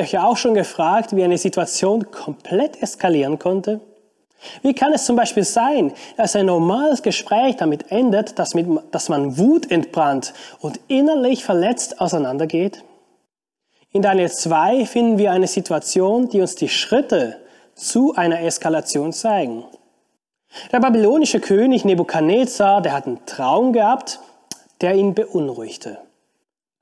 euch ja auch schon gefragt, wie eine Situation komplett eskalieren konnte? Wie kann es zum Beispiel sein, dass ein normales Gespräch damit endet, dass, mit, dass man Wut entbrannt und innerlich verletzt auseinandergeht? In Daniel 2 finden wir eine Situation, die uns die Schritte zu einer Eskalation zeigen. Der babylonische König Nebukadnezar, der hat einen Traum gehabt, der ihn beunruhigte.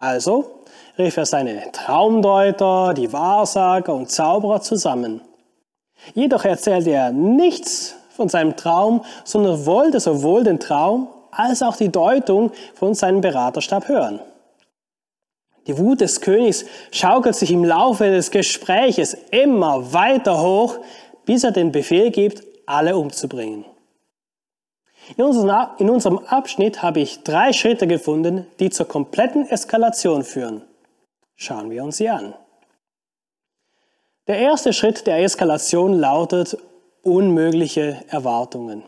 Also rief er seine Traumdeuter, die Wahrsager und Zauberer zusammen. Jedoch erzählte er nichts von seinem Traum, sondern wollte sowohl den Traum als auch die Deutung von seinem Beraterstab hören. Die Wut des Königs schaukelt sich im Laufe des Gespräches immer weiter hoch, bis er den Befehl gibt, alle umzubringen. In unserem, in unserem Abschnitt habe ich drei Schritte gefunden, die zur kompletten Eskalation führen. Schauen wir uns sie an. Der erste Schritt der Eskalation lautet unmögliche Erwartungen.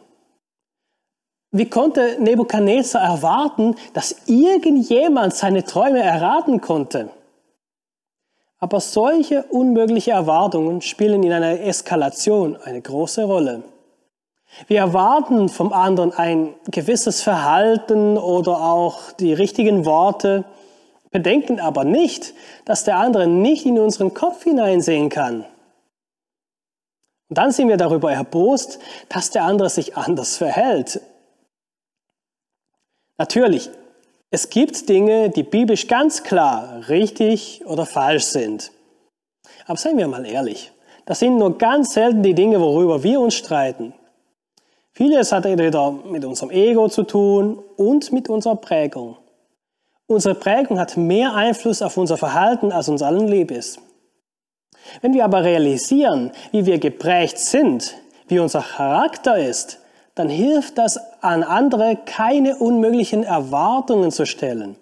Wie konnte Nebukadnezar erwarten, dass irgendjemand seine Träume erraten konnte? Aber solche unmöglichen Erwartungen spielen in einer Eskalation eine große Rolle. Wir erwarten vom anderen ein gewisses Verhalten oder auch die richtigen Worte, bedenken aber nicht, dass der andere nicht in unseren Kopf hineinsehen kann. Und dann sind wir darüber erbost, dass der andere sich anders verhält. Natürlich, es gibt Dinge, die biblisch ganz klar richtig oder falsch sind. Aber seien wir mal ehrlich, das sind nur ganz selten die Dinge, worüber wir uns streiten. Vieles hat entweder mit unserem Ego zu tun und mit unserer Prägung. Unsere Prägung hat mehr Einfluss auf unser Verhalten, als uns allen lieb ist. Wenn wir aber realisieren, wie wir geprägt sind, wie unser Charakter ist, dann hilft das an andere, keine unmöglichen Erwartungen zu stellen.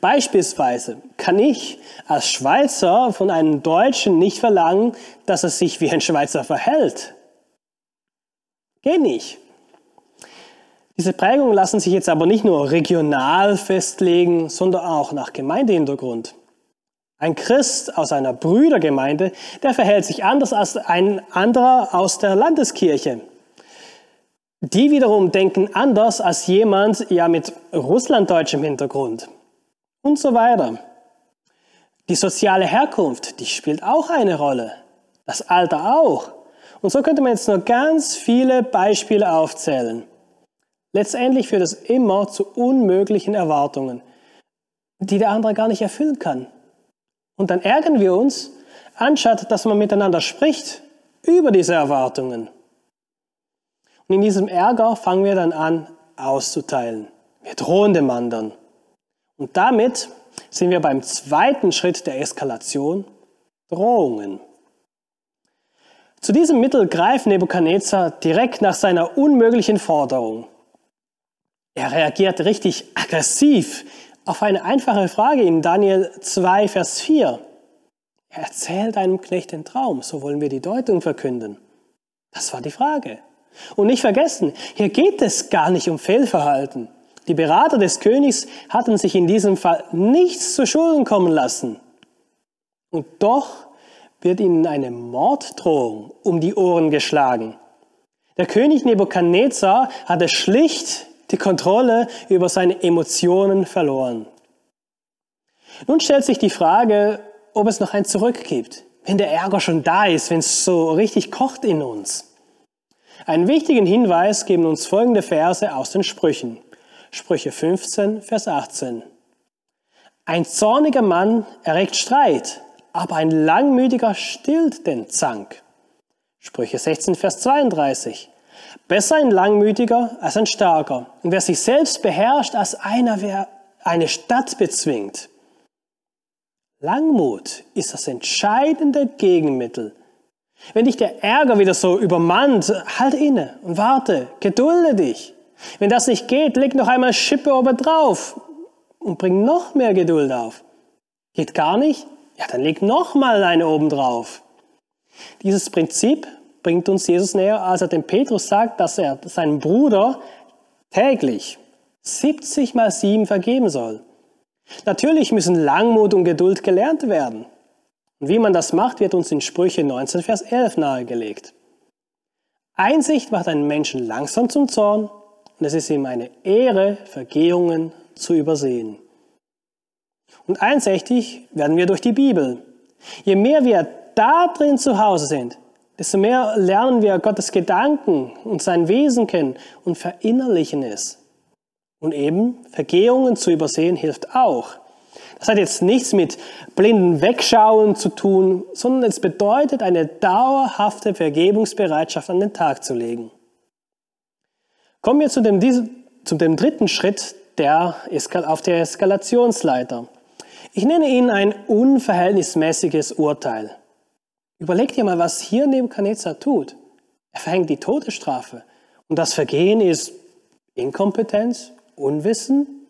Beispielsweise kann ich als Schweizer von einem Deutschen nicht verlangen, dass er sich wie ein Schweizer verhält. Geht nicht. Diese Prägungen lassen sich jetzt aber nicht nur regional festlegen, sondern auch nach Gemeindehintergrund. Ein Christ aus einer Brüdergemeinde, der verhält sich anders als ein anderer aus der Landeskirche. Die wiederum denken anders als jemand ja mit russlanddeutschem Hintergrund und so weiter. Die soziale Herkunft, die spielt auch eine Rolle. Das Alter auch. Und so könnte man jetzt noch ganz viele Beispiele aufzählen. Letztendlich führt es immer zu unmöglichen Erwartungen, die der andere gar nicht erfüllen kann. Und dann ärgern wir uns, anstatt dass man miteinander spricht über diese Erwartungen. Und in diesem Ärger fangen wir dann an, auszuteilen. Wir drohen dem anderen. Und damit sind wir beim zweiten Schritt der Eskalation, Drohungen. Zu diesem Mittel greift Nebukadnezar direkt nach seiner unmöglichen Forderung. Er reagiert richtig aggressiv auf eine einfache Frage in Daniel 2, Vers 4. Er erzählt einem Knecht den Traum, so wollen wir die Deutung verkünden. Das war die Frage. Und nicht vergessen, hier geht es gar nicht um Fehlverhalten. Die Berater des Königs hatten sich in diesem Fall nichts zu Schulden kommen lassen. Und doch wird ihnen eine Morddrohung um die Ohren geschlagen. Der König Nebukadnezar hatte schlicht die Kontrolle über seine Emotionen verloren. Nun stellt sich die Frage, ob es noch ein Zurück gibt, wenn der Ärger schon da ist, wenn es so richtig kocht in uns. Einen wichtigen Hinweis geben uns folgende Verse aus den Sprüchen. Sprüche 15, Vers 18. Ein zorniger Mann erregt Streit, aber ein Langmütiger stillt den Zank. Sprüche 16, Vers 32. Besser ein Langmütiger als ein Starker. Und wer sich selbst beherrscht, als einer, wer eine Stadt bezwingt. Langmut ist das entscheidende Gegenmittel. Wenn dich der Ärger wieder so übermannt, halt inne und warte, gedulde dich. Wenn das nicht geht, leg noch einmal Schippe oben drauf und bring noch mehr Geduld auf. Geht gar nicht? Ja, dann leg noch mal eine oben drauf. Dieses Prinzip bringt uns Jesus näher, als er dem Petrus sagt, dass er seinem Bruder täglich 70 mal 7 vergeben soll. Natürlich müssen Langmut und Geduld gelernt werden. Und wie man das macht, wird uns in Sprüche 19, Vers 11 nahegelegt. Einsicht macht einen Menschen langsam zum Zorn und es ist ihm eine Ehre, Vergehungen zu übersehen. Und einsichtig werden wir durch die Bibel. Je mehr wir da drin zu Hause sind, desto mehr lernen wir Gottes Gedanken und sein Wesen kennen und verinnerlichen es. Und eben Vergehungen zu übersehen hilft auch. Das hat jetzt nichts mit blinden Wegschauen zu tun, sondern es bedeutet, eine dauerhafte Vergebungsbereitschaft an den Tag zu legen. Kommen wir zu dem, zu dem dritten Schritt der, auf der Eskalationsleiter. Ich nenne ihn ein unverhältnismäßiges Urteil. Überleg dir mal, was hier Nebuchadnezzar tut. Er verhängt die Todesstrafe. Und das Vergehen ist Inkompetenz, Unwissen,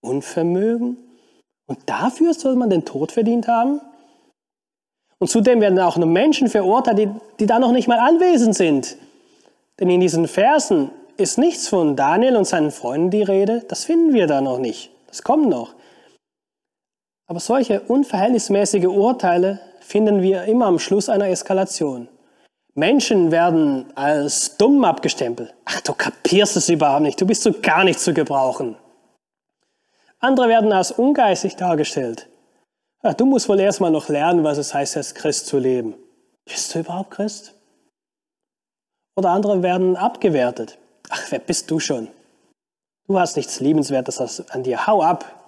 Unvermögen. Und dafür soll man den Tod verdient haben? Und zudem werden auch nur Menschen verurteilt, die, die da noch nicht mal anwesend sind. Denn in diesen Versen ist nichts von Daniel und seinen Freunden die Rede. Das finden wir da noch nicht. Das kommt noch. Aber solche unverhältnismäßige Urteile finden wir immer am Schluss einer Eskalation. Menschen werden als dumm abgestempelt. Ach, du kapierst es überhaupt nicht, du bist so gar nicht zu gebrauchen. Andere werden als ungeistig dargestellt. Ach, du musst wohl erstmal noch lernen, was es heißt, als Christ zu leben. Bist du überhaupt Christ? Oder andere werden abgewertet. Ach, wer bist du schon? Du hast nichts Liebenswertes an dir. Hau ab,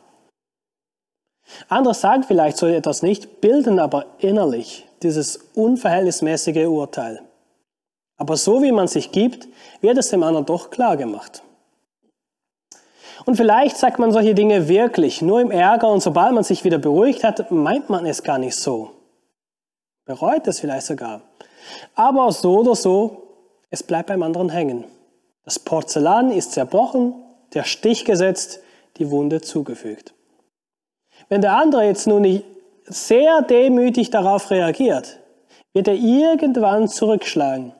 andere sagen vielleicht so etwas nicht, bilden aber innerlich dieses unverhältnismäßige Urteil. Aber so wie man sich gibt, wird es dem anderen doch klar gemacht. Und vielleicht sagt man solche Dinge wirklich nur im Ärger und sobald man sich wieder beruhigt hat, meint man es gar nicht so. Bereut es vielleicht sogar. Aber so oder so, es bleibt beim anderen hängen. Das Porzellan ist zerbrochen, der Stich gesetzt, die Wunde zugefügt. Wenn der andere jetzt nun nicht sehr demütig darauf reagiert, wird er irgendwann zurückschlagen.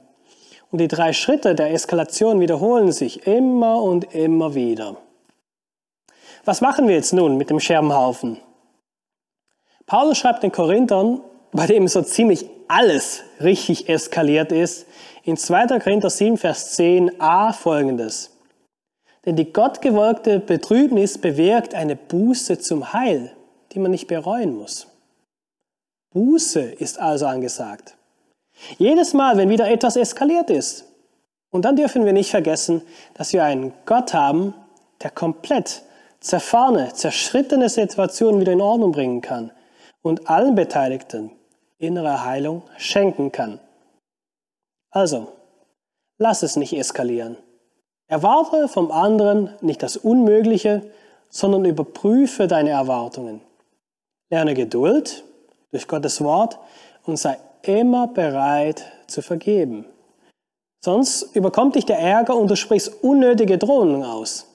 Und die drei Schritte der Eskalation wiederholen sich immer und immer wieder. Was machen wir jetzt nun mit dem Scherbenhaufen? Paulus schreibt den Korinthern, bei dem so ziemlich alles richtig eskaliert ist, in 2. Korinther 7, Vers 10a folgendes. Denn die gottgewollte Betrübnis bewirkt eine Buße zum Heil, die man nicht bereuen muss. Buße ist also angesagt. Jedes Mal, wenn wieder etwas eskaliert ist. Und dann dürfen wir nicht vergessen, dass wir einen Gott haben, der komplett zerfahrene, zerschrittene Situationen wieder in Ordnung bringen kann und allen Beteiligten innere Heilung schenken kann. Also, lass es nicht eskalieren. Erwarte vom anderen nicht das Unmögliche, sondern überprüfe deine Erwartungen. Lerne Geduld durch Gottes Wort und sei immer bereit zu vergeben. Sonst überkommt dich der Ärger und du sprichst unnötige Drohungen aus.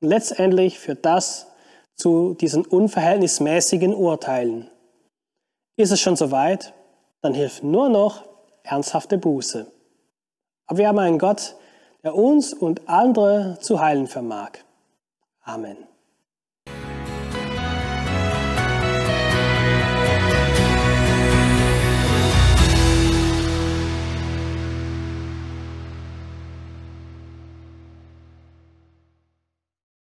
Und letztendlich führt das zu diesen unverhältnismäßigen Urteilen. Ist es schon soweit, dann hilft nur noch ernsthafte Buße. Aber wir haben einen Gott, der uns und andere zu heilen vermag. Amen.